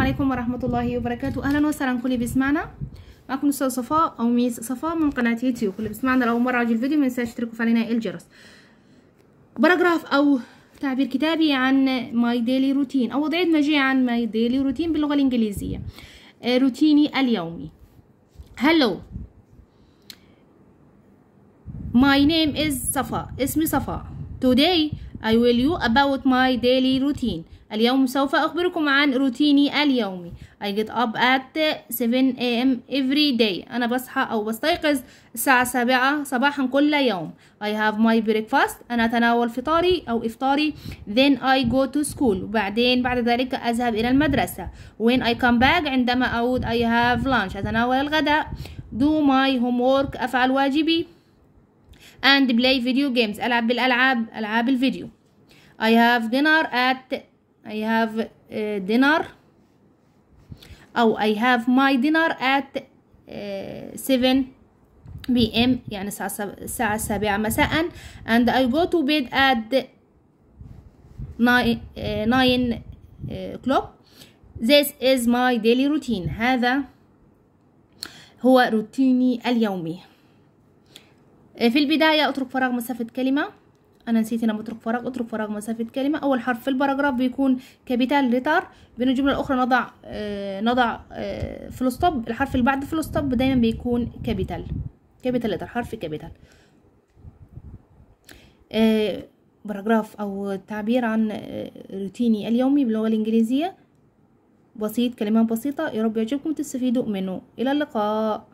السلام عليكم ورحمة الله وبركاته أهلا وسهلا كل بيسمعنا معكم الأستاذ صفاء أو ميس صفاء من قناة يوتيوب كل بيسمعنا لو مرة عجل الفيديو منساش تشتركوا فعلنا الجرس باراجراف أو تعبير كتابي عن ماي ديلي روتين أو وضعية مجيء عن ماي ديلي روتين باللغة الإنجليزية آه، روتيني اليومي هلو ماي نيم از صفاء اسمي صفاء today I will you about my daily routine اليوم سوف أخبركم عن روتيني اليومي I get up at 7 a.m. every day أنا بصحى أو بستيقظ الساعة السابعة صباحا كل يوم I have my breakfast أنا أتناول فطاري أو إفطاري Then I go to school وبعدين بعد ذلك أذهب إلى المدرسة When I come back عندما أعود I have lunch أتناول الغداء Do my homework أفعل واجبي and play video games ألعب بالألعاب ألعاب الفيديو I have dinner at I have uh, dinner أو I have my dinner at seven uh, p.m. يعني الساعة السابعة مساء and I go to bed at 9 9 o'clock This is my daily routine هذا هو روتيني اليومي في البداية أترك فراغ مسافة كلمة انا نسيت هنا بترك فراغ اترك فراغ مسافه كلمه اول حرف في البراجراف بيكون كابيتال ليتر بين الجمله الاخرى نضع آه نضع آه فل ستوب الحرف اللي بعد فل ستوب دايما بيكون كابيتال كابيتال ليتر حرف كابيتال آه باراجراف او تعبير عن آه، روتيني اليومي باللغه الانجليزيه بسيط كلمات بسيطه يا رب يعجبكم تستفيدوا منه الى اللقاء